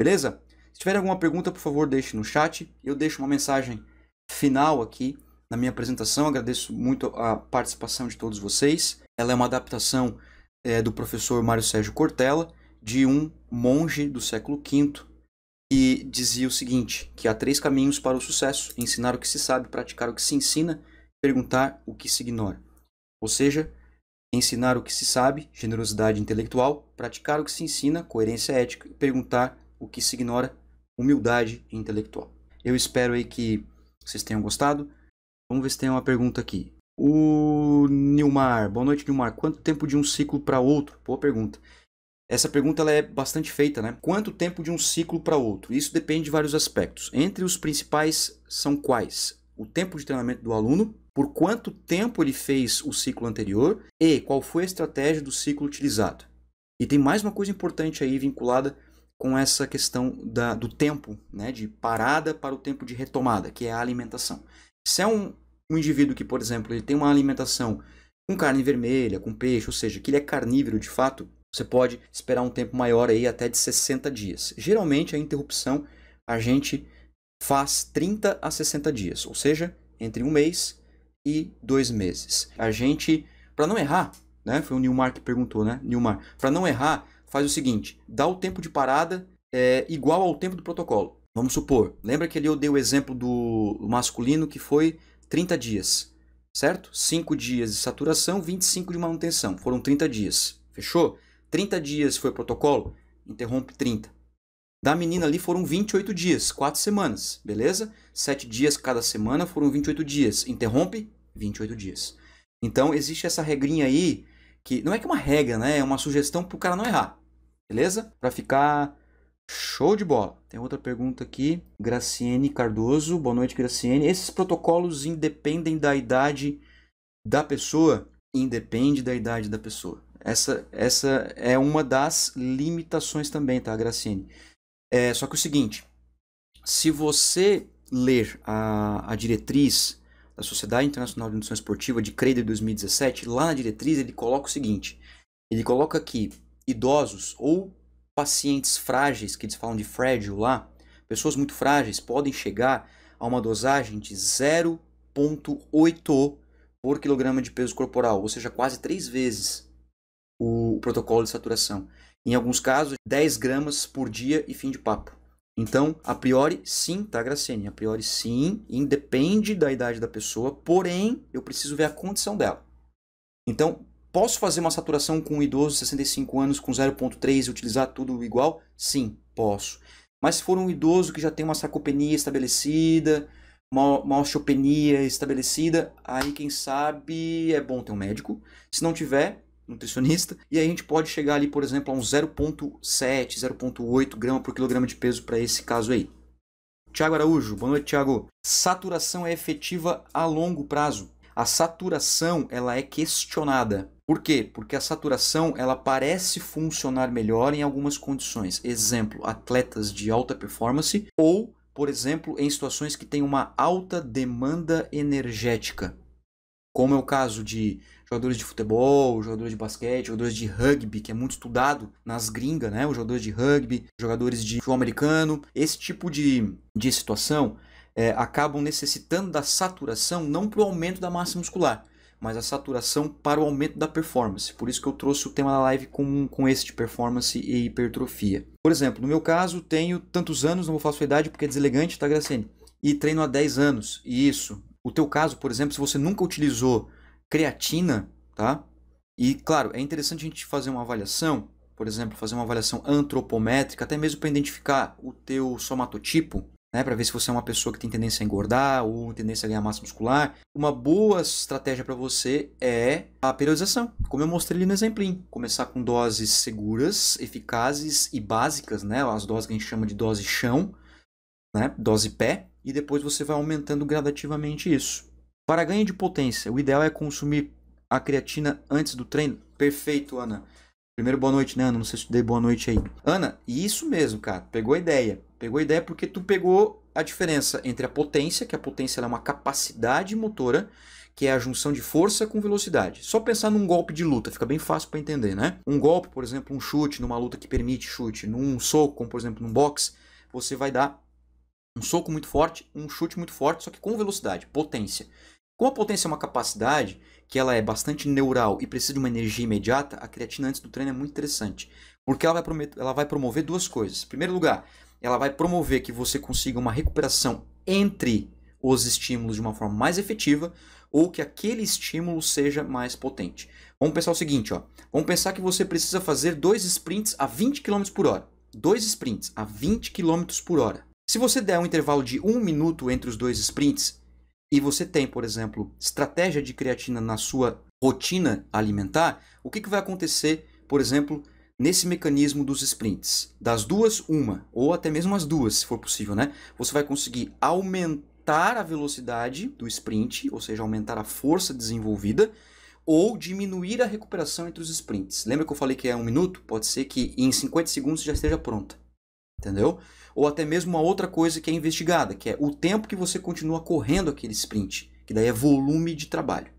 Beleza? Se tiver alguma pergunta, por favor, deixe no chat. Eu deixo uma mensagem final aqui na minha apresentação. Agradeço muito a participação de todos vocês. Ela é uma adaptação é, do professor Mário Sérgio Cortella, de um monge do século V, que dizia o seguinte: que há três caminhos para o sucesso: ensinar o que se sabe, praticar o que se ensina, perguntar o que se ignora. Ou seja, ensinar o que se sabe, generosidade intelectual, praticar o que se ensina, coerência ética, e perguntar o que se ignora, humildade intelectual. Eu espero aí que vocês tenham gostado. Vamos ver se tem uma pergunta aqui. O Nilmar, boa noite Nilmar. Quanto tempo de um ciclo para outro? Boa pergunta. Essa pergunta ela é bastante feita, né? Quanto tempo de um ciclo para outro? Isso depende de vários aspectos. Entre os principais são quais? O tempo de treinamento do aluno, por quanto tempo ele fez o ciclo anterior e qual foi a estratégia do ciclo utilizado. E tem mais uma coisa importante aí vinculada com essa questão da, do tempo, né, de parada para o tempo de retomada, que é a alimentação. Se é um, um indivíduo que, por exemplo, ele tem uma alimentação com carne vermelha, com peixe, ou seja, que ele é carnívoro de fato, você pode esperar um tempo maior aí até de 60 dias. Geralmente a interrupção a gente faz 30 a 60 dias, ou seja, entre um mês e dois meses. A gente, para não errar, né? Foi o Nilmar que perguntou, né? Nilmar, para não errar, faz o seguinte: dá o tempo de parada é, igual ao tempo do protocolo. Vamos supor, lembra que ali eu dei o exemplo do masculino que foi 30 dias, certo? 5 dias de saturação, 25 de manutenção, foram 30 dias. Fechou? 30 dias foi protocolo, interrompe 30. Da menina ali foram 28 dias, 4 semanas, beleza? 7 dias cada semana foram 28 dias, interrompe 28 dias. Então existe essa regrinha aí que não é que é uma regra, né? É uma sugestão para o cara não errar. Beleza? Para ficar show de bola. Tem outra pergunta aqui. Graciene Cardoso. Boa noite, Graciene. Esses protocolos independem da idade da pessoa? Independe da idade da pessoa. Essa, essa é uma das limitações também, tá, Graciene? É, só que é o seguinte, se você ler a, a diretriz da Sociedade Internacional de Nutrição Esportiva de Crede 2017, lá na diretriz ele coloca o seguinte: ele coloca que idosos ou pacientes frágeis, que eles falam de frágil lá, pessoas muito frágeis, podem chegar a uma dosagem de 0,8 por quilograma de peso corporal, ou seja, quase três vezes o protocolo de saturação. Em alguns casos, 10 gramas por dia e fim de papo. Então, a priori, sim, tá, Gracene? A priori, sim, independe da idade da pessoa, porém, eu preciso ver a condição dela. Então, posso fazer uma saturação com um idoso de 65 anos com 0,3 e utilizar tudo igual? Sim, posso. Mas se for um idoso que já tem uma sarcopenia estabelecida, uma osteopenia estabelecida, aí quem sabe é bom ter um médico. Se não tiver, nutricionista, e aí a gente pode chegar ali, por exemplo, a um 0,7, 0,8 grama por quilograma de peso para esse caso aí. Tiago Araújo, boa noite, Tiago. Saturação é efetiva a longo prazo. A saturação ela é questionada. Por quê? Porque a saturação ela parece funcionar melhor em algumas condições. Exemplo, atletas de alta performance ou, por exemplo, em situações que têm uma alta demanda energética, como é o caso de jogadores de futebol, jogadores de basquete, jogadores de rugby, que é muito estudado nas gringas, né? Os jogadores de rugby, jogadores de futebol americano. Esse tipo de, de situação é, acabam necessitando da saturação não para o aumento da massa muscular, mas a saturação para o aumento da performance. Por isso que eu trouxe o tema da live com, com esse de performance e hipertrofia. Por exemplo, no meu caso, tenho tantos anos, não vou falar a sua idade porque é deselegante, tá, Gracene? E treino há 10 anos. e Isso. O teu caso, por exemplo, se você nunca utilizou creatina, tá? E claro, é interessante a gente fazer uma avaliação, por exemplo, fazer uma avaliação antropométrica, até mesmo para identificar o teu somatotipo, né, para ver se você é uma pessoa que tem tendência a engordar ou tendência a ganhar massa muscular. Uma boa estratégia para você é a periodização, como eu mostrei ali no exemplinho. Começar com doses seguras, eficazes e básicas, né, as doses que a gente chama de dose chão, né, dose pé, e depois você vai aumentando gradativamente isso. Para ganho de potência, o ideal é consumir a creatina antes do treino? Perfeito, Ana. Primeiro, boa noite, né, Ana? Não sei se te dei boa noite aí. Ana, isso mesmo, cara. Pegou a ideia. Pegou a ideia porque tu pegou a diferença entre a potência, que a potência é uma capacidade motora, que é a junção de força com velocidade. Só pensar num golpe de luta, fica bem fácil para entender, né? Um golpe, por exemplo, um chute numa luta que permite chute, num soco, como por exemplo num boxe, você vai dar um soco muito forte, um chute muito forte, só que com velocidade, potência. Como a potência é uma capacidade que ela é bastante neural e precisa de uma energia imediata, a creatina antes do treino é muito interessante. Porque ela vai, prometer, ela vai promover duas coisas. Em primeiro lugar, ela vai promover que você consiga uma recuperação entre os estímulos de uma forma mais efetiva ou que aquele estímulo seja mais potente. Vamos pensar o seguinte, ó. Vamos pensar que você precisa fazer dois sprints a 20 km por hora. Dois sprints a 20 km por hora. Se você der um intervalo de um minuto entre os dois sprints, e você tem, por exemplo, estratégia de creatina na sua rotina alimentar, o que, que vai acontecer, por exemplo, nesse mecanismo dos sprints? Das duas, uma, ou até mesmo as duas, se for possível, né? Você vai conseguir aumentar a velocidade do sprint, ou seja, aumentar a força desenvolvida, ou diminuir a recuperação entre os sprints. Lembra que eu falei que é um minuto? Pode ser que em 50 segundos já esteja pronta entendeu? Ou até mesmo uma outra coisa que é investigada, que é o tempo que você continua correndo aquele sprint, que daí é volume de trabalho.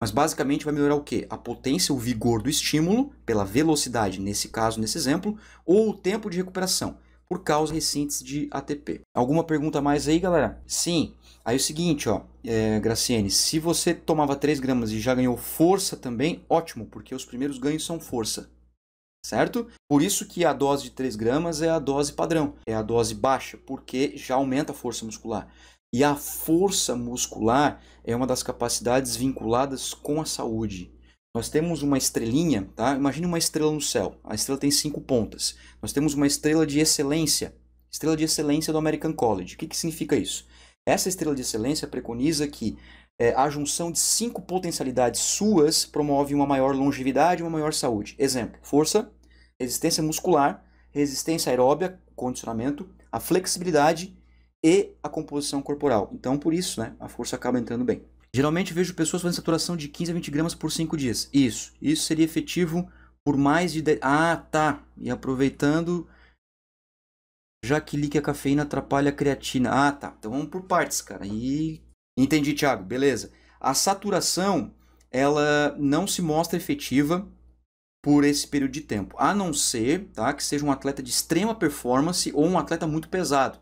Mas basicamente vai melhorar o quê? A potência, o vigor do estímulo, pela velocidade, nesse caso, nesse exemplo, ou o tempo de recuperação, por causa recentes de ATP. Alguma pergunta mais aí, galera? Sim. Aí é o seguinte, ó, é, Graciene, se você tomava 3 gramas e já ganhou força também, ótimo, porque os primeiros ganhos são força certo? Por isso que a dose de 3 gramas é a dose padrão, é a dose baixa, porque já aumenta a força muscular. E a força muscular é uma das capacidades vinculadas com a saúde. Nós temos uma estrelinha, tá? Imagine uma estrela no céu. A estrela tem cinco pontas. Nós temos uma estrela de excelência, estrela de excelência do American College. O que, que significa isso? Essa estrela de excelência preconiza que é, a junção de cinco potencialidades suas promove uma maior longevidade e uma maior saúde. Exemplo: força, resistência muscular, resistência aeróbica, condicionamento, a flexibilidade e a composição corporal. Então, por isso, né, a força acaba entrando bem. Geralmente vejo pessoas fazendo saturação de 15 a 20 gramas por 5 dias. Isso. Isso seria efetivo por mais de 10. Ah, tá. E aproveitando. Já que líquida cafeína atrapalha a creatina. Ah, tá. Então vamos por partes, cara. E Entendi, Thiago. Beleza. A saturação, ela não se mostra efetiva por esse período de tempo, a não ser tá, que seja um atleta de extrema performance ou um atleta muito pesado.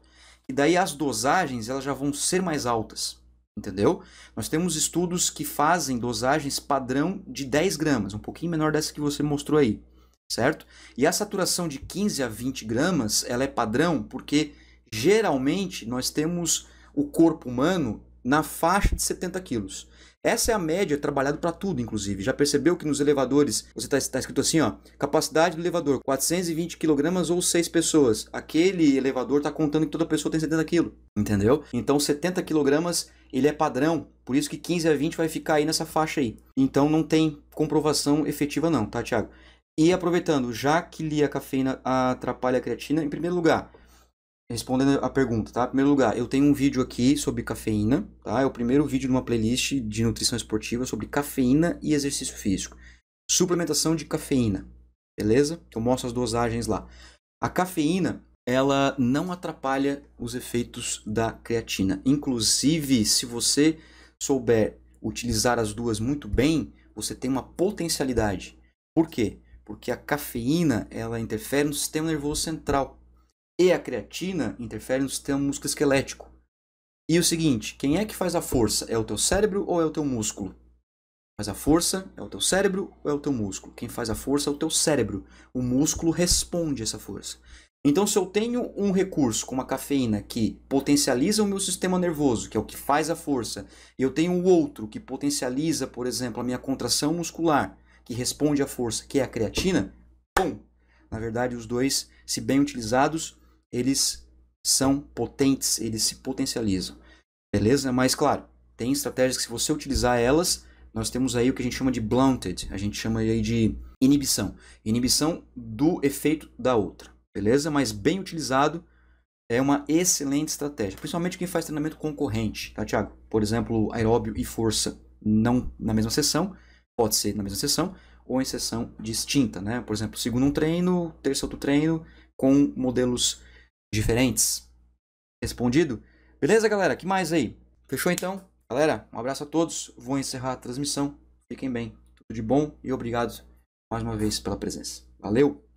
E daí as dosagens elas já vão ser mais altas, entendeu? Nós temos estudos que fazem dosagens padrão de 10 gramas, um pouquinho menor dessa que você mostrou aí, certo? E a saturação de 15 a 20 gramas ela é padrão porque geralmente nós temos o corpo humano na faixa de 70 quilos. Essa é a média trabalhada para tudo, inclusive. Já percebeu que nos elevadores você está tá escrito assim, ó, capacidade do elevador 420 kg ou 6 pessoas. Aquele elevador está contando que toda pessoa tem 70 kg, entendeu? Então 70 kg ele é padrão, por isso que 15 a 20 vai ficar aí nessa faixa aí. Então não tem comprovação efetiva não, tá, Thiago? E aproveitando, já que li a cafeína atrapalha a creatina, em primeiro lugar, respondendo a pergunta, tá? Em primeiro lugar, eu tenho um vídeo aqui sobre cafeína, tá? É o primeiro vídeo de uma playlist de nutrição esportiva sobre cafeína e exercício físico. Suplementação de cafeína, beleza? Eu mostro as dosagens lá. A cafeína, ela não atrapalha os efeitos da creatina. Inclusive, se você souber utilizar as duas muito bem, você tem uma potencialidade. Por quê? Porque a cafeína, ela interfere no sistema nervoso central e a creatina interferem no sistema esquelético E o seguinte, quem é que faz a força? É o teu cérebro ou é o teu músculo? Faz a força é o teu cérebro ou é o teu músculo? Quem faz a força é o teu cérebro. O músculo responde a essa força. Então, se eu tenho um recurso como a cafeína que potencializa o meu sistema nervoso, que é o que faz a força, e eu tenho outro que potencializa, por exemplo, a minha contração muscular, que responde à força, que é a creatina, bom, na verdade, os dois, se bem utilizados, eles são potentes, eles se potencializam. Beleza? Mas claro, tem estratégias que se você utilizar elas, nós temos aí o que a gente chama de blunted, a gente chama aí de inibição, inibição do efeito da outra. Beleza? Mas bem utilizado é uma excelente estratégia, principalmente quem faz treinamento concorrente, tá, Thiago? Por exemplo, aeróbio e força não na mesma sessão, pode ser na mesma sessão ou em sessão distinta, né? Por exemplo, segundo um treino, terceiro outro treino com modelos diferentes. Respondido? Beleza, galera? que mais aí? Fechou então? Galera, um abraço a todos. Vou encerrar a transmissão. Fiquem bem. Tudo de bom e obrigado mais uma vez pela presença. Valeu!